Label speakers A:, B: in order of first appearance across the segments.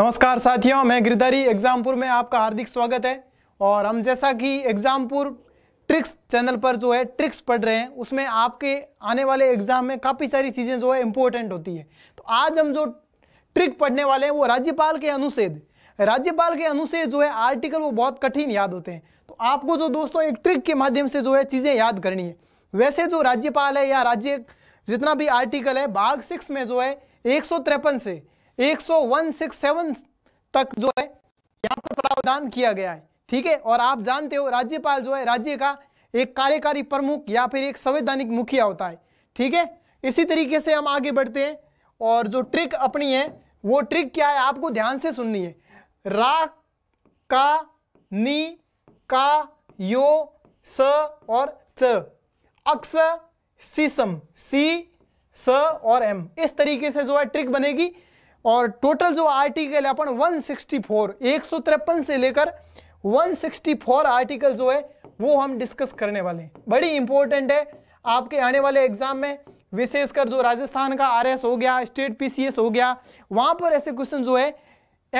A: नमस्कार साथियों मैं गिरधारी एग्जामपुर में आपका हार्दिक स्वागत है और हम जैसा कि एग्जामपुर ट्रिक्स चैनल पर जो है ट्रिक्स पढ़ रहे हैं उसमें आपके आने वाले एग्जाम में काफ़ी सारी चीज़ें जो है इम्पोर्टेंट होती है तो आज हम जो ट्रिक पढ़ने वाले हैं वो राज्यपाल के अनुच्छेद राज्यपाल के अनुच्छेद जो है आर्टिकल वो बहुत कठिन याद होते हैं तो आपको जो दोस्तों एक ट्रिक के माध्यम से जो है चीज़ें याद करनी है वैसे जो राज्यपाल है या राज्य जितना भी आर्टिकल है भाग सिक्स में जो है एक से 100167 तक जो है यहाँ पर प्रावधान किया गया है ठीक है और आप जानते हो राज्यपाल जो है राज्य का एक कार्यकारी प्रमुख या फिर एक संवैधानिक मुखिया होता है ठीक है इसी तरीके से हम आगे बढ़ते हैं और जो ट्रिक अपनी है वो ट्रिक क्या है आपको ध्यान से सुननी है रा का नी का यो स और च अक्स सीसम सी स और एम इस तरीके से जो है ट्रिक बनेगी और टोटल जो आर्टिकल है अपन 164 एक से लेकर 164 आर्टिकल जो है वो हम डिस्कस करने वाले हैं बड़ी इंपॉर्टेंट है आपके आने वाले एग्जाम में विशेषकर जो राजस्थान का आरएस हो गया स्टेट पीसीएस हो गया वहां पर ऐसे क्वेश्चन जो है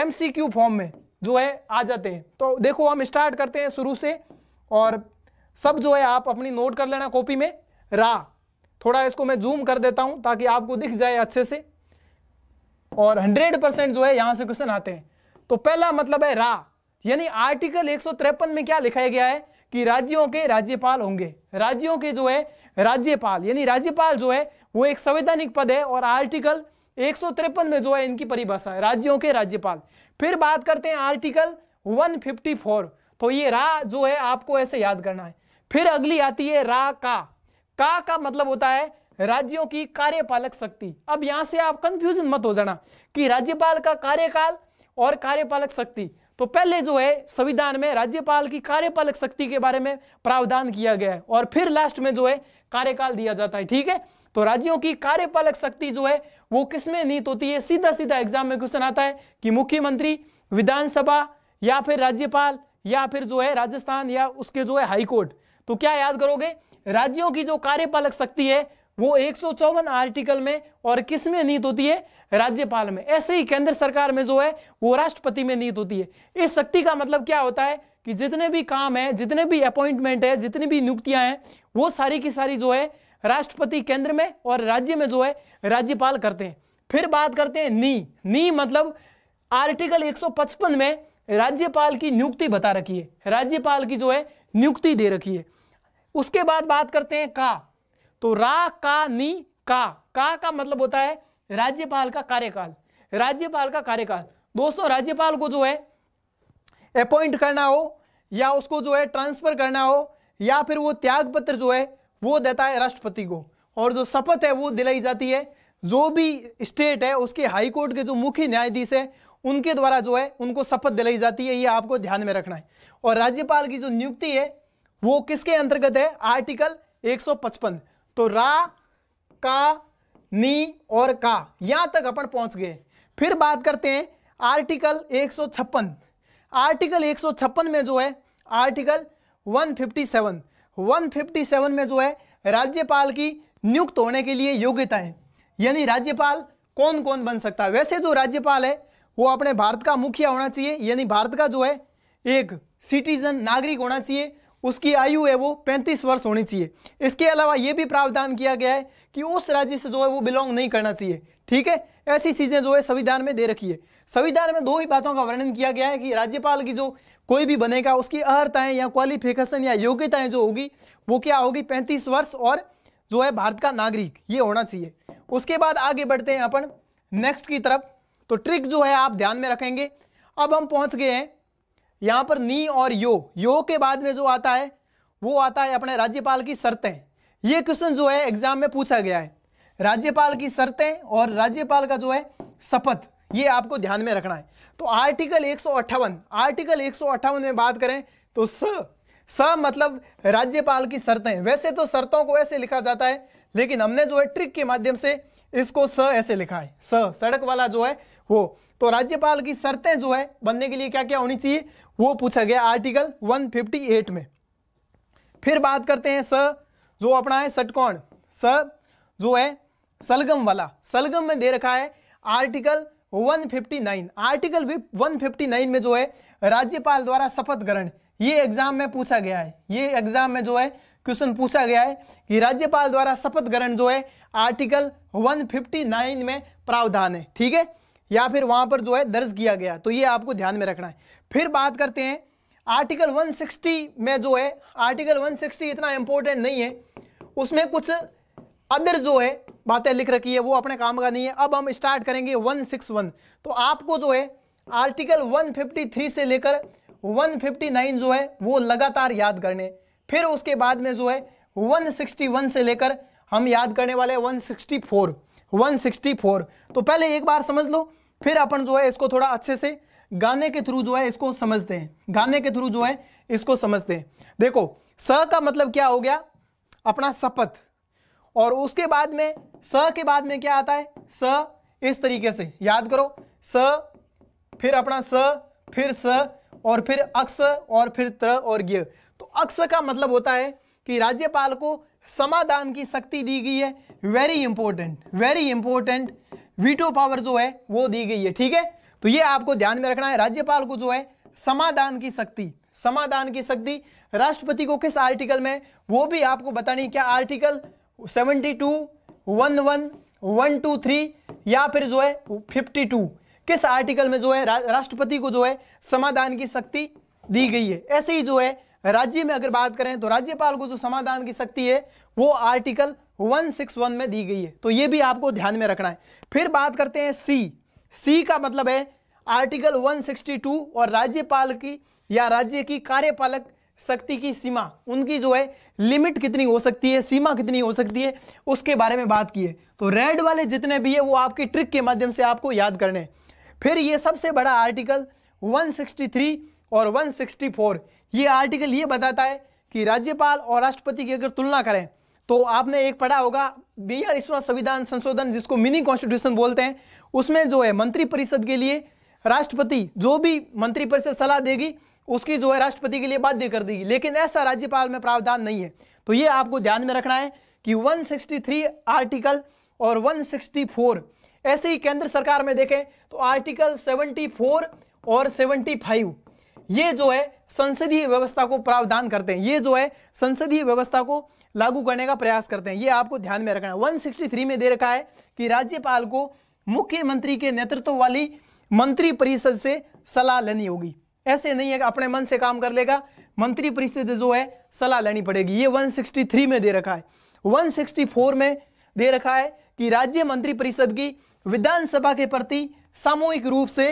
A: एमसीक्यू फॉर्म में जो है आ जाते हैं तो देखो हम स्टार्ट करते हैं शुरू से और सब जो है आप अपनी नोट कर लेना कॉपी में रा थोड़ा इसको मैं जूम कर देता हूं ताकि आपको दिख जाए अच्छे से और 100 परसेंट जो है यहां से क्वेश्चन आते हैं तो पहला मतलब है रा यानी आर्टिकल एक में क्या लिखाया गया है कि राज्यों के राज्यपाल होंगे राज्यों के जो है राज्यपाल यानी राज्यपाल जो है वो एक संवैधानिक पद है और आर्टिकल एक में जो है इनकी परिभाषा है राज्यों के राज्यपाल फिर बात करते हैं आर्टिकल 154 तो ये रा जो है आपको ऐसे याद करना है फिर अगली आती है रा का का का मतलब होता है राज्यों की कार्यपालक शक्ति अब यहां से आप कंफ्यूजन मत हो जाना कि राज्यपाल का कार्यकाल और कार्यपालक शक्ति तो पहले जो है संविधान में राज्यपाल की कार्यपालक शक्ति के बारे में प्रावधान किया गया है और फिर लास्ट में जो है कार्यकाल दिया जाता है ठीक है तो राज्यों की कार्यपालक शक्ति जो है वो किसमें नीत होती है सीधा सीधा एग्जाम में क्वेश्चन आता है कि मुख्यमंत्री विधानसभा या फिर राज्यपाल या फिर जो है राजस्थान या उसके जो है हाईकोर्ट तो क्या याद करोगे राज्यों की जो कार्यपालक शक्ति है वो एक आर्टिकल में और किस में नीत होती है राज्यपाल में ऐसे ही केंद्र सरकार में जो है वो राष्ट्रपति में नीत होती है इस शक्ति का मतलब क्या होता है कि जितने भी काम है जितने भी अपॉइंटमेंट है जितनी भी नियुक्तियां हैं वो सारी की सारी जो है राष्ट्रपति केंद्र में और राज्य में जो है राज्यपाल करते हैं फिर बात करते हैं नी नी मतलब आर्टिकल 155 में राज्यपाल की नियुक्ति बता रखी है राज्यपाल की जो है नियुक्ति दे रखी है उसके बाद बात करते हैं का तो रा का नी का का का मतलब होता है राज्यपाल का कार्यकाल राज्यपाल का कार्यकाल दोस्तों राज्यपाल को जो है अपॉइंट करना हो या उसको जो है ट्रांसफर करना हो या फिर वो त्याग पत्र जो है वो देता है राष्ट्रपति को और जो शपथ है वो दिलाई जाती है जो भी स्टेट है उसके हाई कोर्ट के जो मुख्य न्यायाधीश है उनके द्वारा जो है उनको शपथ दिलाई जाती है ये आपको ध्यान में रखना है और राज्यपाल की जो नियुक्ति है वो किसके अंतर्गत है आर्टिकल 155 तो रा का नी और का यहां तक अपन पहुंच गए फिर बात करते हैं आर्टिकल 156 आर्टिकल 156 में जो है आर्टिकल 157 157 में जो है राज्यपाल की नियुक्त होने के लिए योग्यता है यानी राज्यपाल कौन कौन बन सकता है वैसे जो राज्यपाल है वो अपने भारत का मुखिया होना चाहिए यानी भारत का जो है एक सिटीजन नागरिक होना चाहिए उसकी आयु है वो पैंतीस वर्ष होनी चाहिए इसके अलावा ये भी प्रावधान किया गया है कि उस राज्य से जो है वो बिलोंग नहीं करना चाहिए ठीक है ऐसी चीज़ें जो है संविधान में दे रखी है संविधान में दो ही बातों का वर्णन किया गया है कि राज्यपाल की जो कोई भी बनेगा उसकी अर्हताएँ या क्वालिफिकेशन या योग्यताएँ जो होगी वो क्या होगी पैंतीस वर्ष और जो है भारत का नागरिक ये होना चाहिए उसके बाद आगे बढ़ते हैं अपन नेक्स्ट की तरफ तो ट्रिक जो है आप ध्यान में रखेंगे अब हम पहुंच गए हैं यहां पर नी और यो यो के बाद में जो आता है वो आता है अपने राज्यपाल की शर्तें ये क्वेश्चन जो है एग्जाम में पूछा गया है राज्यपाल की शर्तें और राज्यपाल का जो है शपथ ये आपको ध्यान में रखना है तो आर्टिकल एक आर्टिकल एक में बात करें तो स स मतलब राज्यपाल की शर्तें वैसे तो शर्तों को ऐसे लिखा जाता है लेकिन हमने जो है ट्रिक के माध्यम से इसको स ऐसे लिखा है स सड़क वाला जो है वो तो राज्यपाल की शर्तें जो है बनने के लिए क्या क्या होनी चाहिए वो पूछा गया आर्टिकल 158 में फिर बात करते हैं स जो अपना है सटकोण स जो है सलगम वाला सलगम में दे रखा है आर्टिकल 159 आर्टिकल 159 में जो है राज्यपाल द्वारा शपथ ग्रहण ये एग्जाम में पूछा गया है ये एग्जाम में जो है क्वेश्चन पूछा गया है कि राज्यपाल द्वारा शपथ ग्रहण जो है आर्टिकल 159 में प्रावधान है ठीक है या फिर वहां पर जो है दर्ज किया गया तो ये आपको ध्यान में रखना है फिर बात करते हैं आर्टिकल 160 में जो है आर्टिकल 160 इतना इंपॉर्टेंट नहीं है उसमें कुछ अदर जो है बातें लिख रखी है वो अपने काम का नहीं है अब हम स्टार्ट करेंगे 161 तो आपको जो है आर्टिकल 153 से लेकर 159 जो है वो लगातार याद करने फिर उसके बाद में जो है 161 से लेकर हम याद करने वाले 164 164 तो पहले एक बार समझ लो फिर अपन जो है इसको थोड़ा अच्छे से गाने के थ्रू जो है इसको समझते हैं गाने के थ्रू जो है इसको समझते हैं देखो स का मतलब क्या हो गया अपना शपथ और उसके बाद में स के बाद में क्या आता है स इस तरीके से याद करो स फिर अपना स फिर स और फिर अक्स और फिर त्र और ज्ञ तो अक्स का मतलब होता है कि राज्यपाल को समाधान की शक्ति दी गई है very important very important veto power जो है वो दी गई है ठीक है तो ये आपको ध्यान में रखना है राज्यपाल को जो है समाधान की शक्ति समाधान की शक्ति राष्ट्रपति को किस आर्टिकल में वो भी आपको बतानी क्या article seventy two one one one two three या फिर जो है फिफ्टी टू किस आर्टिकल में जो है राष्ट्रपति को जो है समाधान की शक्ति दी गई है ऐसे ही जो है राज्य में अगर बात करें तो राज्यपाल को जो समाधान की शक्ति है वो आर्टिकल 161 में दी गई है तो ये भी आपको ध्यान में रखना है फिर बात करते हैं सी सी का मतलब है आर्टिकल 162 और राज्यपाल की या राज्य की कार्यपालक शक्ति की सीमा उनकी जो है लिमिट कितनी हो सकती है सीमा कितनी हो सकती है उसके बारे में बात की है तो रेड वाले जितने भी है वो आपकी ट्रिक के माध्यम से आपको याद करने फिर ये सबसे बड़ा आर्टिकल 163 और 164 ये आर्टिकल ये बताता है कि राज्यपाल और राष्ट्रपति की अगर तुलना करें तो आपने एक पढ़ा होगा बयालीसवां संविधान संशोधन जिसको मिनी कॉन्स्टिट्यूशन बोलते हैं उसमें जो है मंत्रिपरिषद के लिए राष्ट्रपति जो भी मंत्रिपरिषद सलाह देगी उसकी जो है राष्ट्रपति के लिए बाध्य कर देगी लेकिन ऐसा राज्यपाल में प्रावधान नहीं है तो ये आपको ध्यान में रखना है कि 163 आर्टिकल और 164 ऐसे ही केंद्र सरकार में देखें तो आर्टिकल 74 और 75 ये जो है संसदीय व्यवस्था को प्रावधान करते हैं ये जो है संसदीय व्यवस्था को लागू करने का प्रयास करते हैं ये आपको ध्यान में रखना है 163 में दे रखा है कि राज्यपाल को मुख्यमंत्री के नेतृत्व वाली मंत्रिपरिषद से सलाह लेनी होगी ऐसे नहीं है कि अपने मन से काम कर लेगा मंत्रिपरिषद जो है सलाह लेनी पड़ेगी ये 163 में दे रखा है 164 में दे रखा है कि राज्य मंत्रिपरिषद की विधानसभा के प्रति सामूहिक रूप से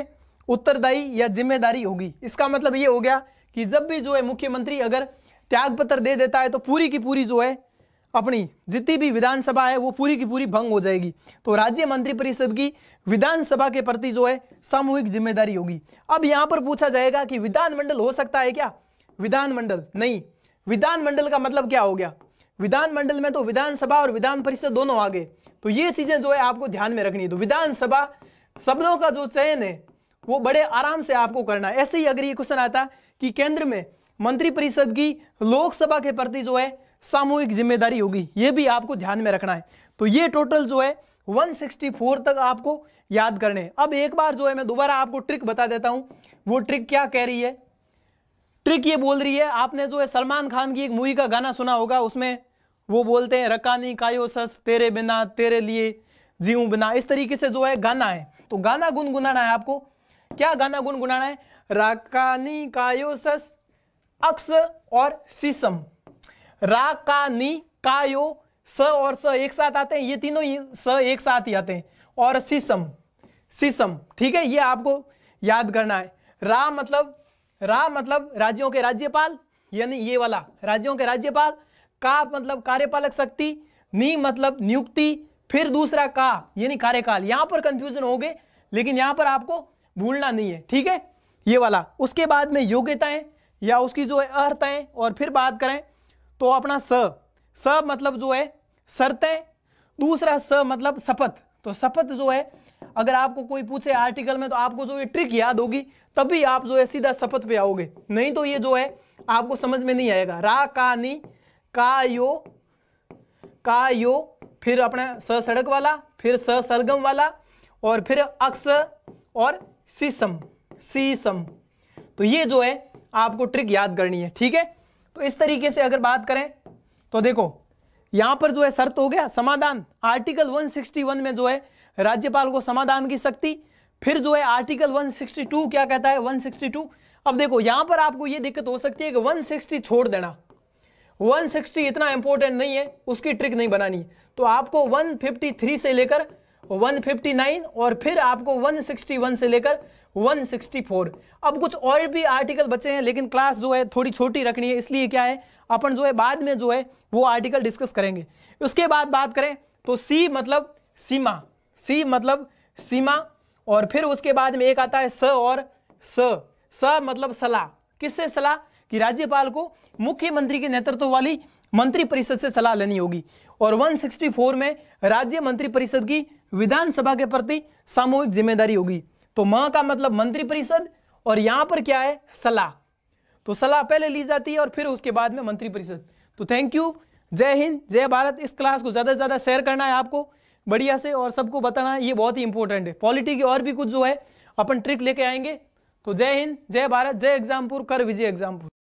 A: उत्तरदायी या जिम्मेदारी होगी इसका मतलब ये हो गया कि जब भी जो है मुख्यमंत्री अगर त्याग पत्र दे देता है तो पूरी की पूरी जो है अपनी जितनी भी विधानसभा है वो पूरी की पूरी भंग हो जाएगी तो राज्य मंत्री परिषद की विधानसभा के प्रति जो है सामूहिक जिम्मेदारी होगी अब यहां पर पूछा जाएगा कि विधानमंडल हो सकता है क्या विधानमंडल नहीं विधानमंडल का मतलब क्या हो गया विधानमंडल में तो विधानसभा और विधान परिषद दोनों आ गए तो ये चीजें जो है आपको ध्यान में रखनी है तो विधानसभा शब्दों का जो चयन है वो बड़े आराम से आपको करना है ऐसे ही अगर ये क्वेश्चन आता कि केंद्र में मंत्रिपरिषद की लोकसभा के प्रति जो है सामूहिक जिम्मेदारी होगी ये भी आपको ध्यान में रखना है तो ये टोटल जो है 164 तक आपको याद करने अब एक बार जो है मैं दोबारा आपको ट्रिक बता देता हूँ वो ट्रिक क्या कह रही है ट्रिक ये बोल रही है आपने जो है सलमान खान की एक मूवी का गाना सुना होगा उसमें वो बोलते हैं रकानी कायो सस तेरे बिना तेरे लिए जीव बिना इस तरीके से जो है गाना है तो गाना गुनगुनाना है आपको क्या गाना गुनगुनाना है राकानी कायोसस अक्स और सीसम राकानी कायो स और स एक साथ आते हैं ये तीनों स एक साथ ही आते हैं और सीसम सीसम ठीक है ये आपको याद करना है रा मतलब रा मतलब राज्यों के राज्यपाल यानी ये वाला राज्यों के राज्यपाल का मतलब कार्यपालक शक्ति नी मतलब नियुक्ति फिर दूसरा का यानी कार्यकाल यहां पर कंफ्यूजन हो गए लेकिन यहां पर आपको भूलना नहीं है ठीक है ये वाला उसके बाद में योग्यताएं या उसकी जो है अर्हताएं और फिर बात करें तो अपना स स मतलब जो है शर्तें दूसरा स मतलब शपथ तो शपथ जो है अगर आपको कोई पूछे आर्टिकल में तो आपको जो ये ट्रिक याद होगी तभी आप जो है सीधा शपथ पे आओगे नहीं तो ये जो है आपको समझ में नहीं आएगा रा का नी का यो का यो फिर अपना स सड़क वाला फिर स सरगम वाला और फिर अक्स और सीसम सीसम तो ये जो है आपको ट्रिक याद करनी है ठीक है तो इस तरीके से अगर बात करें तो देखो यहां पर जो है शर्त हो गया समाधान आर्टिकल 161 में जो है राज्यपाल को समाधान की शक्ति फिर जो है आर्टिकल 162 क्या कहता है 162 अब देखो यहां पर आपको ये दिक्कत हो सकती है कि 160 छोड़ देना 160 इतना इंपॉर्टेंट नहीं है उसकी ट्रिक नहीं बनानी तो आपको 153 से लेकर 159 और फिर आपको 161 से लेकर 164 अब कुछ और भी आर्टिकल बचे हैं लेकिन क्लास जो है थोड़ी छोटी रखनी है इसलिए क्या है अपन जो है बाद में जो है वो आर्टिकल डिस्कस करेंगे उसके बाद बात करें तो सी मतलब सीमा सी मतलब सीमा और फिर उसके बाद में एक आता है स और स स मतलब सलाह किससे सलाह कि राज्यपाल को मुख्यमंत्री के नेतृत्व वाली मंत्रिपरिषद से सलाह लेनी होगी और 164 में राज्य मंत्रिपरिषद की विधानसभा के प्रति सामूहिक जिम्मेदारी होगी तो म का मतलब मंत्री परिषद और यहां पर क्या है सलाह तो सलाह पहले ली जाती है और फिर उसके बाद में मंत्री परिषद तो थैंक यू जय हिंद जय भारत इस क्लास को ज़्यादा से ज़्यादा शेयर करना है आपको बढ़िया से और सबको बताना है ये बहुत ही इंपॉर्टेंट है पॉलिटी की और भी कुछ जो है अपन ट्रिक लेके आएंगे तो जय हिंद जय भारत जय एग्जामपुर कर विजय एग्जामपुर